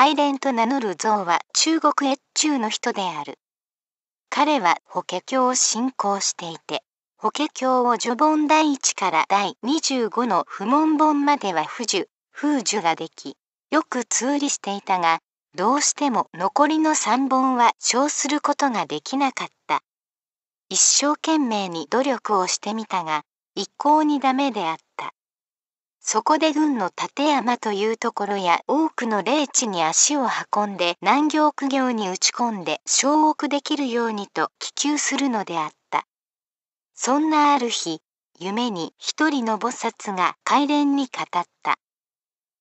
海連と名乗る像は中国越中の人である。彼は法華経を信仰していて、法華経を序本第1から第25の不問本までは不樹、風樹ができ、よく通理していたが、どうしても残りの3本は称することができなかった。一生懸命に努力をしてみたが、一向にダメであっそこで軍の立山というところや多くの霊地に足を運んで南行苦行に打ち込んで掌握できるようにと希求するのであった。そんなある日、夢に一人の菩薩が海連に語った。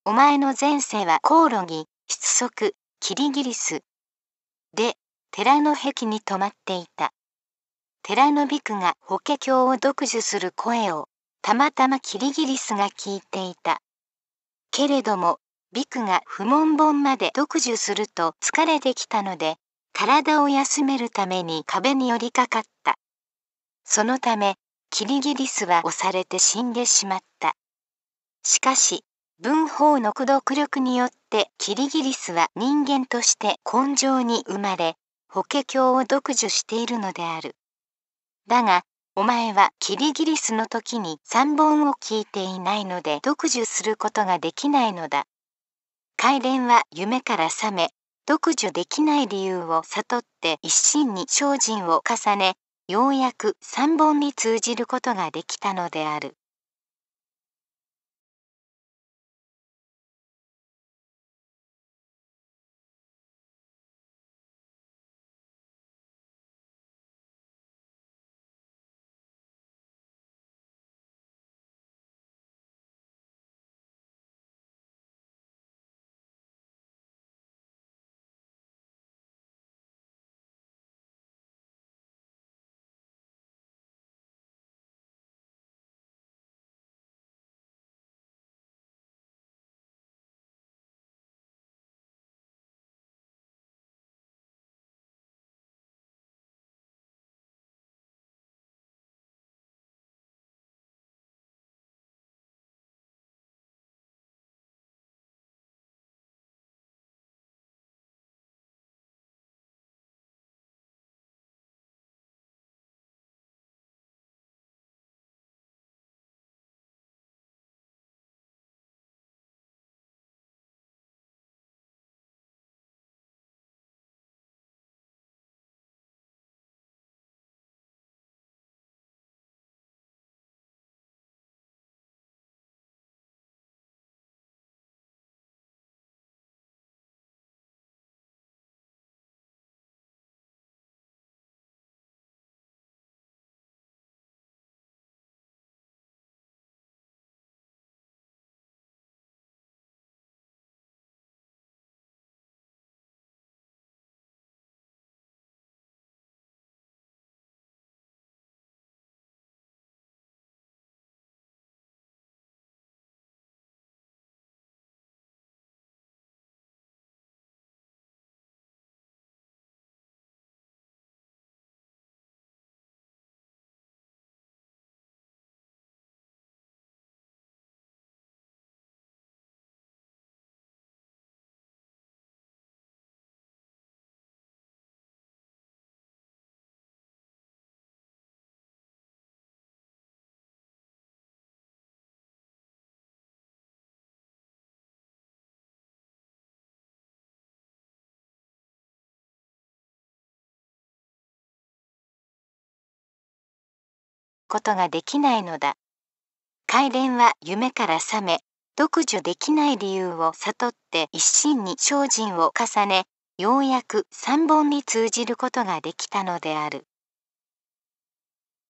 お前の前世はコオロギ、質足、キリギリス。で、寺の壁に泊まっていた。寺のビクが法華経を読自する声をたまたまキリギリスが聞いていた。けれども、ビクが不問本まで独自すると疲れてきたので、体を休めるために壁に寄りかかった。そのため、キリギリスは押されて死んでしまった。しかし、文法の駆読力によってキリギリスは人間として根性に生まれ、法華経を独自しているのである。だが、お前はキリギリスの時に3本を聞いていないので独自することができないのだ。海連は夢から覚め、独自できない理由を悟って一心に精進を重ね、ようやく3本に通じることができたのである。ことができないのだ。海連は夢から覚め、独女できない理由を悟って一心に精進を重ね、ようやく三本に通じることができたのである。